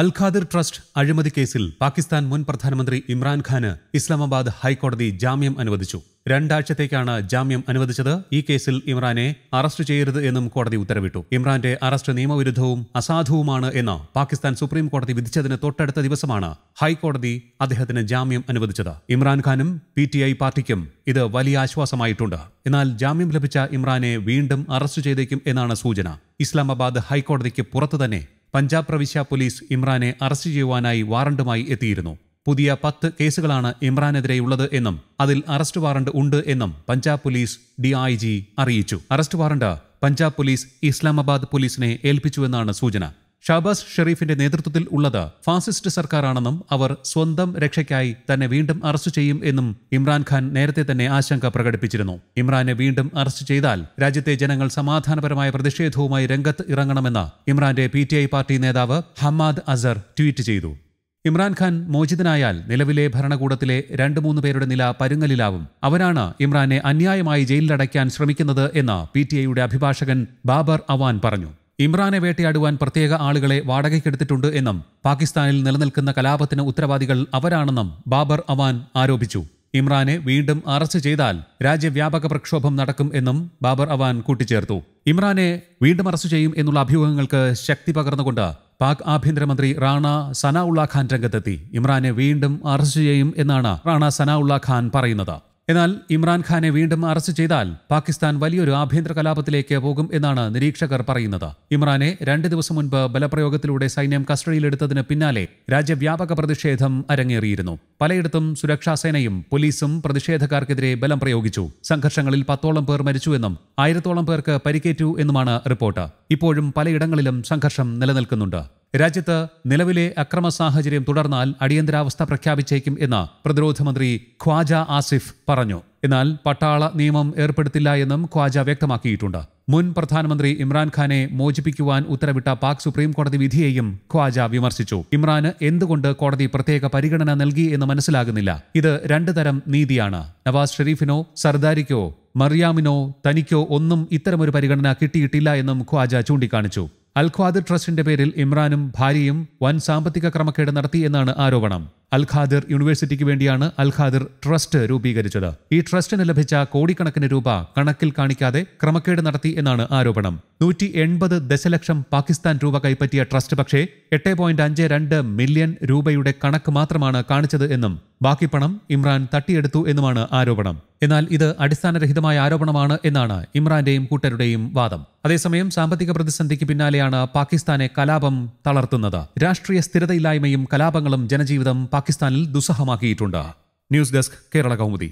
അൽ Khadir trust അഴിമതി കേസിൽ പാകിസ്ഥാൻ മുൻ പ്രധാനമന്ത്രി ഇമ്രാൻഖാന് ഇസ്ലാമാബാദ് ഹൈക്കോടതി ജാമ്യം അനുവദിച്ചു രണ്ടാഴ്ചത്തേക്കാണ് ജാമ്യം അനുവദിച്ചത് ഈ കേസിൽ ഇമ്രാനെ അറസ്റ്റ് ചെയ്യരുത് എന്നും കോടതി ഉത്തരവിട്ടു ഇമ്രാന്റെ അറസ്റ്റ് നിയമവിരുദ്ധവും അസാധുവുമാണ് എന്ന് പാകിസ്ഥാൻ സുപ്രീം കോടതി വിധിച്ചതിന് തൊട്ടടുത്ത ദിവസമാണ് ഹൈക്കോടതി അദ്ദേഹത്തിന് ജാമ്യം അനുവദിച്ചത് ഇമ്രാൻഖാനും പി ടി ഐ പാർട്ടിക്കും ഇത് വലിയ ആശ്വാസമായിട്ടുണ്ട് എന്നാൽ ജാമ്യം ലഭിച്ച ഇമ്രാനെ വീണ്ടും അറസ്റ്റ് ചെയ്തേക്കും എന്നാണ് സൂചന ഇസ്ലാമാബാദ് ഹൈക്കോടതിക്ക് പുറത്തു തന്നെ പഞ്ചാബ് പ്രവിശ്യ പോലീസ് ഇമ്രാനെ അറസ്റ്റ് ചെയ്യുവാനായി വാറണ്ടുമായി എത്തിയിരുന്നു പുതിയ പത്ത് കേസുകളാണ് ഇമ്രാനെതിരെയുള്ളത് എന്നും അതിൽ അറസ്റ്റ് വാറണ്ട് ഉണ്ട് എന്നും പഞ്ചാബ് പോലീസ് ഡിഐജി അറിയിച്ചു arrest warrant Punjab police Islamabad പോലീസിനെ ഏൽപ്പിച്ചുവെന്നാണ് സൂചന ഷാബാസ് ഷെറീഫിന്റെ നേതൃത്വത്തിൽ ഉള്ളത് ഫാസിസ്റ്റ് സർക്കാരാണെന്നും അവർ സ്വന്തം രക്ഷയ്ക്കായി തന്നെ വീണ്ടും അറസ്റ്റ് ചെയ്യും എന്നും ഇമ്രാൻഖാൻ നേരത്തെ തന്നെ ആശങ്ക പ്രകടിപ്പിച്ചിരുന്നു ഇമ്രാനെ വീണ്ടും അറസ്റ്റ് ചെയ്താൽ രാജ്യത്തെ ജനങ്ങൾ സമാധാനപരമായ പ്രതിഷേധവുമായി രംഗത്ത് ഇറങ്ങണമെന്ന് ഇമ്രാന്റെ പി പാർട്ടി നേതാവ് ഹമാദ് അസർ ട്വീറ്റ് ചെയ്തു ഇമ്രാൻഖാൻ മോചിതനായാൽ നിലവിലെ ഭരണകൂടത്തിലെ രണ്ട് മൂന്ന് പേരുടെ നില പരുങ്ങലിലാവും അവരാണ് ഇമ്രാനെ അന്യായമായി ജയിലിലടയ്ക്കാൻ ശ്രമിക്കുന്നത് എന്ന് പി ടി ഐയുടെ അഭിഭാഷകൻ ബാബർ അവാൻ പറഞ്ഞു ഇമ്രാനെ വേട്ടയാടുവാൻ പ്രത്യേക ആളുകളെ വാടകയ്ക്കെടുത്തിട്ടുണ്ട് എന്നും പാകിസ്ഥാനിൽ നിലനിൽക്കുന്ന കലാപത്തിന് ഉത്തരവാദികൾ അവരാണെന്നും ബാബർ അവാൻ ആരോപിച്ചു ഇമ്രാനെ വീണ്ടും അറസ്റ്റ് ചെയ്താൽ രാജ്യവ്യാപക പ്രക്ഷോഭം നടക്കും എന്നും ബാബർ അവാൻ കൂട്ടിച്ചേർത്തു ഇമ്രാനെ വീണ്ടും അറസ്റ്റ് ചെയ്യും എന്നുള്ള അഭ്യൂഹങ്ങൾക്ക് ശക്തി പകർന്നുകൊണ്ട് പാക് ആഭ്യന്തരമന്ത്രി റാണ സനാ ഉള്ള ഖാൻ രംഗത്തെത്തി ഇമ്രാനെ വീണ്ടും അറസ്റ്റ് ചെയ്യും എന്നാണ് റാണ സനാ ഉള്ള ഖാൻ പറയുന്നത് എന്നാൽ ഇമ്രാൻഖാനെ വീണ്ടും അറസ്റ്റ് ചെയ്താൽ പാകിസ്ഥാൻ വലിയൊരു ആഭ്യന്തര കലാപത്തിലേക്ക് പോകും എന്നാണ് നിരീക്ഷകർ പറയുന്നത് ഇമ്രാനെ രണ്ട് ദിവസം മുൻപ് ബലപ്രയോഗത്തിലൂടെ സൈന്യം കസ്റ്റഡിയിലെടുത്തതിന് പിന്നാലെ രാജ്യവ്യാപക പ്രതിഷേധം അരങ്ങേറിയിരുന്നു പലയിടത്തും സുരക്ഷാസേനയും പോലീസും പ്രതിഷേധക്കാർക്കെതിരെ ബലം പ്രയോഗിച്ചു സംഘർഷങ്ങളിൽ പത്തോളം പേർ മരിച്ചുവെന്നും ആയിരത്തോളം പേർക്ക് പരിക്കേറ്റു എന്നുമാണ് റിപ്പോർട്ട് ഇപ്പോഴും പലയിടങ്ങളിലും സംഘർഷം നിലനിൽക്കുന്നുണ്ട് രാജ്യത്ത് നിലവിലെ അക്രമ സാഹചര്യം തുടർന്നാൽ അടിയന്തരാവസ്ഥ പ്രഖ്യാപിച്ചേക്കും എന്ന് പ്രതിരോധ മന്ത്രി ഖ്വാജ ആസിഫ് പറഞ്ഞു എന്നാൽ പട്ടാള നിയമം ഏർപ്പെടുത്തില്ല എന്നും ഖ്വാജ വ്യക്തമാക്കിയിട്ടുണ്ട് മുൻ പ്രധാനമന്ത്രി ഇമ്രാൻഖാനെ മോചിപ്പിക്കുവാൻ ഉത്തരവിട്ട പാക് സുപ്രീം കോടതി വിധിയെയും ഖ്വാജ വിമർശിച്ചു ഇമ്രാന് എന്തുകൊണ്ട് കോടതി പ്രത്യേക പരിഗണന നൽകി എന്ന് മനസ്സിലാകുന്നില്ല ഇത് രണ്ടു തരം നീതിയാണ് നവാസ് ഷെരീഫിനോ സർദാരിക്കോ മറിയാമിനോ തനിക്കോ ഒന്നും ഇത്തരമൊരു പരിഗണന കിട്ടിയിട്ടില്ല എന്നും ഖ്വാജ ചൂണ്ടിക്കാണിച്ചു അൽഖാദ് ട്രസ്റ്റിന്റെ പേരിൽ ഇമ്രാനും ഭാര്യയും വൻ സാമ്പത്തിക ക്രമക്കേട് നടത്തി എന്നാണ് ആരോപണം അൽ ഖാദിർ യൂണിവേഴ്സിറ്റിക്ക് വേണ്ടിയാണ് അൽ ഖാദിർ ട്രസ്റ്റ് രൂപീകരിച്ചത് ഈ ട്രസ്റ്റിന് ലഭിച്ച കോടിക്കണക്കിന് രൂപ കണക്കിൽ കാണിക്കാതെ ക്രമക്കേട് നടത്തി എന്നാണ് ആരോപണം നൂറ്റി എൺപത് ദശലക്ഷം പാകിസ്ഥാൻ രൂപ കൈപ്പറ്റിയ ട്രസ്റ്റ് പക്ഷേ എട്ട് പോയിന്റ് അഞ്ച് രണ്ട് മില്യൺ രൂപയുടെ കണക്ക് മാത്രമാണ് കാണിച്ചത് എന്നും ബാക്കി പണം ഇമ്രാൻ തട്ടിയെടുത്തു എന്നുമാണ് ആരോപണം എന്നാൽ ഇത് അടിസ്ഥാനരഹിതമായ ആരോപണമാണ് എന്നാണ് ഇമ്രാന്റെയും കൂട്ടരുടെയും വാദം അതേസമയം സാമ്പത്തിക പ്രതിസന്ധിക്ക് പിന്നാലെയാണ് പാകിസ്ഥാനെ കലാപം തളർത്തുന്നത് രാഷ്ട്രീയ സ്ഥിരതയില്ലായ്മയും കലാപങ്ങളും ജനജീവിതം പാകിസ്ഥാനിൽ ദുസ്സഹമാക്കിയിട്ടുണ്ട് ന്യൂസ് ഡെസ്ക് കേരള കൗമുദി